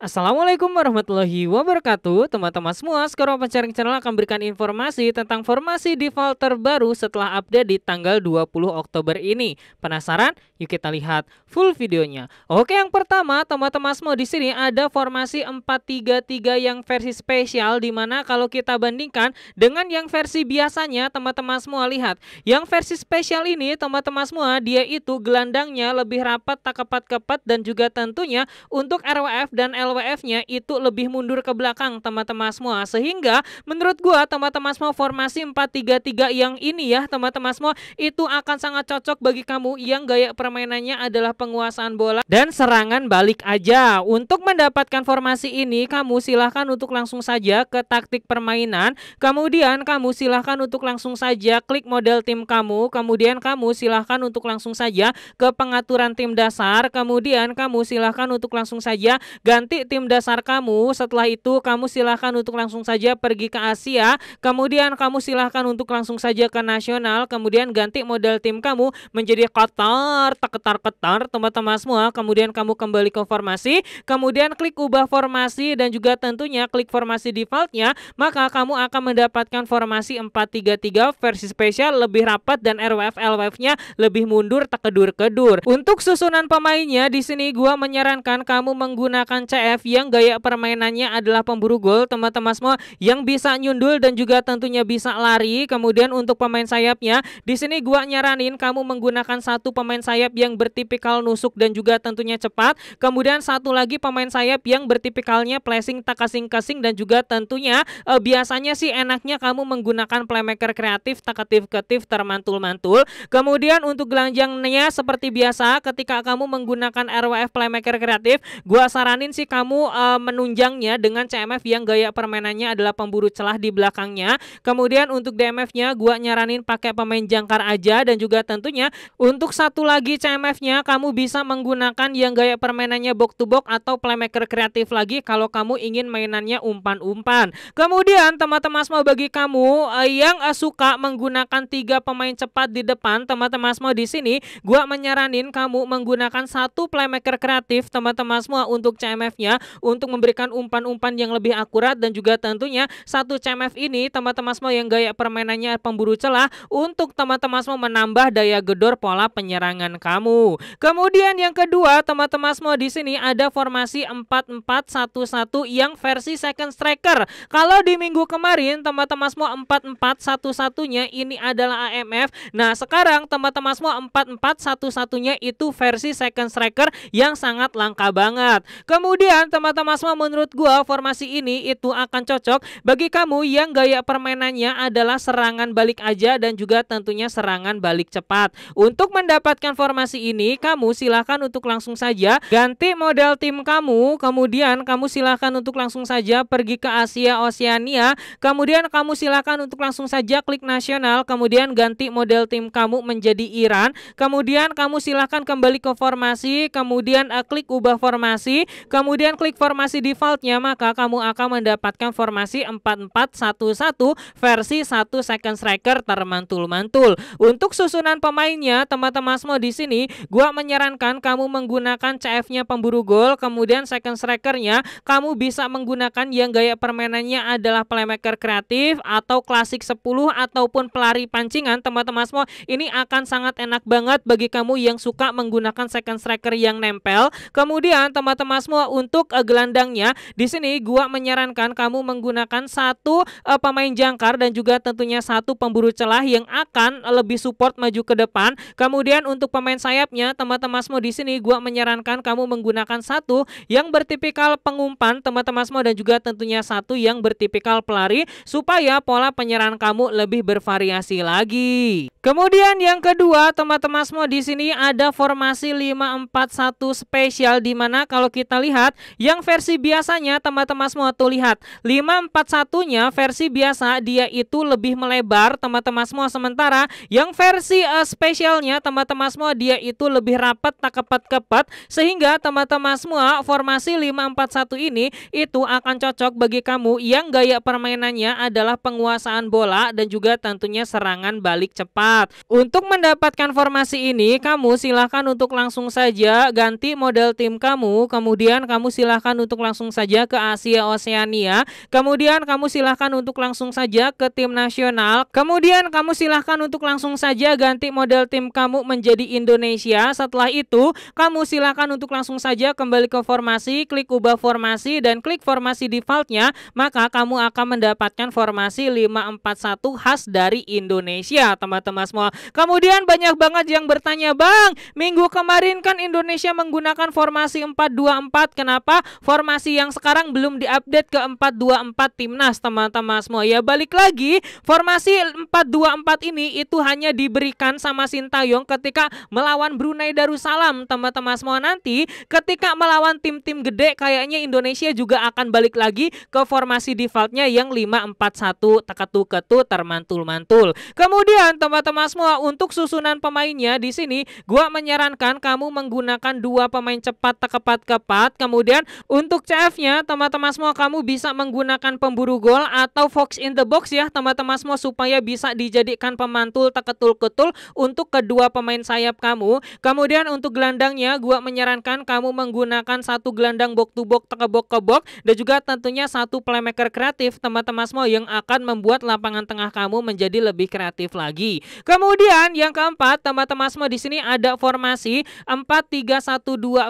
Assalamualaikum warahmatullahi wabarakatuh Teman-teman semua, sekarang Pencaring Channel akan berikan informasi tentang formasi default terbaru setelah update di tanggal 20 Oktober ini Penasaran? Yuk kita lihat full videonya Oke yang pertama, teman-teman semua di sini ada formasi 433 yang versi spesial Dimana kalau kita bandingkan dengan yang versi biasanya teman-teman semua lihat Yang versi spesial ini teman-teman semua dia itu gelandangnya lebih rapat, tak kepat-kepat dan juga tentunya untuk RWF dan L LWF-nya itu lebih mundur ke belakang teman-teman semua. Sehingga menurut gua teman-teman semua formasi 4-3-3 yang ini ya teman-teman semua itu akan sangat cocok bagi kamu yang gaya permainannya adalah penguasaan bola dan serangan balik aja. Untuk mendapatkan formasi ini kamu silahkan untuk langsung saja ke taktik permainan. Kemudian kamu silahkan untuk langsung saja klik model tim kamu. Kemudian kamu silahkan untuk langsung saja ke pengaturan tim dasar. Kemudian kamu silahkan untuk langsung saja ganti tim dasar kamu. Setelah itu kamu silahkan untuk langsung saja pergi ke Asia. Kemudian kamu silahkan untuk langsung saja ke nasional. Kemudian ganti modal tim kamu menjadi kotor teketar ketar teman-teman semua. Kemudian kamu kembali ke formasi. Kemudian klik ubah formasi dan juga tentunya klik formasi defaultnya. Maka kamu akan mendapatkan formasi 433 versi spesial lebih rapat dan RWF LWF-nya lebih mundur tekedur kedur-kedur. Untuk susunan pemainnya di sini gua menyarankan kamu menggunakan CR CF yang gaya permainannya adalah pemburu gol teman-teman semua yang bisa nyundul dan juga tentunya bisa lari kemudian untuk pemain sayapnya di sini gua nyaranin kamu menggunakan satu pemain sayap yang bertipikal nusuk dan juga tentunya cepat kemudian satu lagi pemain sayap yang bertipikalnya placing tak kasing-kasing dan juga tentunya eh, biasanya sih enaknya kamu menggunakan playmaker kreatif takatif-ketif termantul-mantul kemudian untuk gelanjangnya seperti biasa ketika kamu menggunakan RWF playmaker kreatif gua saranin sih kamu kamu uh, menunjangnya dengan CMF yang gaya permainannya adalah pemburu celah di belakangnya. Kemudian untuk DMF-nya gua nyaranin pakai pemain jangkar aja dan juga tentunya untuk satu lagi CMF-nya kamu bisa menggunakan yang gaya permainannya box to box atau playmaker kreatif lagi kalau kamu ingin mainannya umpan-umpan. Kemudian teman-teman semua bagi kamu uh, yang uh, suka menggunakan tiga pemain cepat di depan, teman-teman semua di sini gua menyaranin kamu menggunakan satu playmaker kreatif teman-teman semua untuk CMF-nya tentunya untuk memberikan umpan-umpan yang lebih akurat dan juga tentunya satu CMF ini teman-teman semua yang gaya permainannya pemburu celah untuk teman-teman semua menambah daya gedor pola penyerangan kamu. Kemudian yang kedua teman-teman semua di sini ada formasi satu yang versi second striker. Kalau di minggu kemarin teman-teman semua satu nya ini adalah AMF. Nah, sekarang teman-teman semua satu nya itu versi second striker yang sangat langka banget. Kemudian Kemudian teman-teman semua menurut gua formasi ini itu akan cocok bagi kamu yang gaya permainannya adalah serangan balik aja dan juga tentunya serangan balik cepat. Untuk mendapatkan formasi ini kamu silahkan untuk langsung saja ganti model tim kamu. Kemudian kamu silahkan untuk langsung saja pergi ke Asia Oceania. Kemudian kamu silahkan untuk langsung saja klik nasional. Kemudian ganti model tim kamu menjadi Iran. Kemudian kamu silahkan kembali ke formasi. Kemudian eh, klik ubah formasi. Kemudian Kemudian klik formasi defaultnya, maka kamu akan mendapatkan formasi 4411 versi 1 second striker termantul-mantul. Untuk susunan pemainnya, teman-teman semua di sini, gua menyarankan kamu menggunakan CF-nya pemburu gol, kemudian second strikernya kamu bisa menggunakan yang gaya permainannya adalah playmaker kreatif atau klasik 10 ataupun pelari pancingan, teman-teman semua. Ini akan sangat enak banget bagi kamu yang suka menggunakan second striker yang nempel. Kemudian teman-teman semua untuk untuk uh, gelandangnya di sini gua menyarankan kamu menggunakan satu uh, pemain jangkar dan juga tentunya satu pemburu celah yang akan eh, lebih support maju ke depan. Kemudian untuk pemain sayapnya teman-teman semua di sini gua menyarankan kamu menggunakan satu yang bertipikal pengumpan teman-teman semua dan juga tentunya satu yang bertipikal pelari supaya pola penyerang kamu lebih bervariasi lagi. Kemudian yang kedua, teman-teman semua di sini ada formasi 541 spesial di mana kalau kita lihat yang versi biasanya teman-teman semua tuh lihat 541-nya versi biasa dia itu lebih melebar teman-teman semua sementara yang versi uh, spesialnya teman-teman semua dia itu lebih rapat tak kepat-kepat sehingga teman-teman semua formasi 541 ini itu akan cocok bagi kamu yang gaya permainannya adalah penguasaan bola dan juga tentunya serangan balik cepat. Untuk mendapatkan formasi ini kamu silahkan untuk langsung saja ganti model tim kamu kemudian kamu silahkan untuk langsung saja ke Asia Oceania. Kemudian kamu silahkan untuk langsung saja ke tim nasional. Kemudian kamu silahkan untuk langsung saja ganti model tim kamu menjadi Indonesia. Setelah itu kamu silahkan untuk langsung saja kembali ke formasi, klik ubah formasi dan klik formasi defaultnya. Maka kamu akan mendapatkan formasi 541 khas dari Indonesia teman-teman semua. Kemudian banyak banget yang bertanya bang minggu kemarin kan Indonesia menggunakan formasi 424 kenapa apa formasi yang sekarang belum diupdate ke 424 timnas teman-teman semua. Ya balik lagi formasi 424 ini itu hanya diberikan sama Sintayong ketika melawan Brunei Darussalam teman-teman semua nanti ketika melawan tim-tim gede kayaknya Indonesia juga akan balik lagi ke formasi defaultnya yang 541 teketu ketu termantul mantul. Kemudian teman-teman semua untuk susunan pemainnya di sini gua menyarankan kamu menggunakan dua pemain cepat tekepat kepat kemudian Kemudian untuk CF-nya teman-teman semua kamu bisa menggunakan pemburu gol atau fox in the box ya teman-teman semua supaya bisa dijadikan pemantul teketul-ketul untuk kedua pemain sayap kamu. Kemudian untuk gelandangnya gua menyarankan kamu menggunakan satu gelandang box to box tekebok kebok dan juga tentunya satu playmaker kreatif teman-teman semua yang akan membuat lapangan tengah kamu menjadi lebih kreatif lagi. Kemudian yang keempat teman-teman semua di sini ada formasi 4312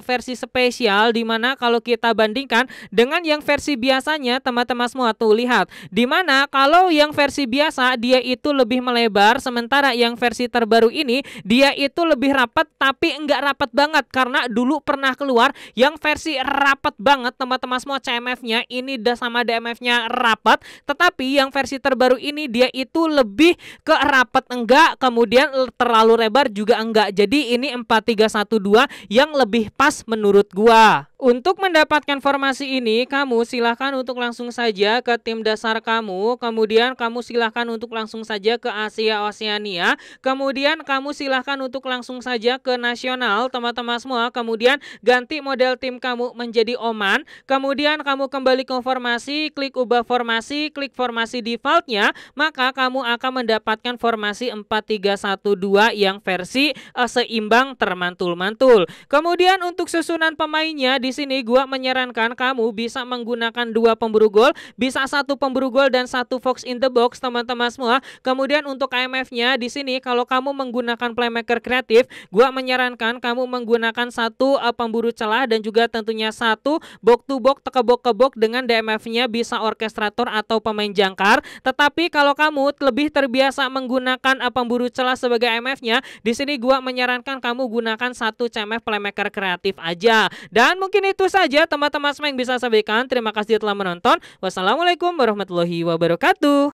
versi spesial di mana kalau kalau kita bandingkan dengan yang versi biasanya teman-teman semua tuh lihat di mana kalau yang versi biasa dia itu lebih melebar sementara yang versi terbaru ini dia itu lebih rapat tapi enggak rapat banget karena dulu pernah keluar yang versi rapat banget teman-teman semua CMF-nya ini udah sama DMF-nya rapat tetapi yang versi terbaru ini dia itu lebih ke rapat enggak kemudian terlalu lebar juga enggak jadi ini 4312 yang lebih pas menurut gua untuk untuk mendapatkan formasi ini, kamu silahkan untuk langsung saja ke tim dasar kamu, kemudian kamu silahkan untuk langsung saja ke Asia Oceania, kemudian kamu silahkan untuk langsung saja ke nasional, teman-teman semua, kemudian ganti model tim kamu menjadi Oman, kemudian kamu kembali ke formasi, klik ubah formasi, klik formasi defaultnya, maka kamu akan mendapatkan formasi 4 yang versi eh, seimbang termantul-mantul. Kemudian untuk susunan pemainnya di sini Gue gua menyarankan kamu bisa menggunakan dua pemburu gol, bisa satu pemburu gol dan satu fox in the box teman-teman semua. Kemudian untuk IMF-nya di sini kalau kamu menggunakan playmaker kreatif, gua menyarankan kamu menggunakan satu uh, pemburu celah dan juga tentunya satu box to box tekebok-kebok dengan DMF-nya bisa orkestrator atau pemain jangkar. Tetapi kalau kamu lebih terbiasa menggunakan uh, pemburu celah sebagai mf nya di sini gua menyarankan kamu gunakan satu CMF playmaker kreatif aja. Dan mungkin itu saja teman-teman yang bisa sampaikan. Terima kasih telah menonton. Wassalamualaikum warahmatullahi wabarakatuh.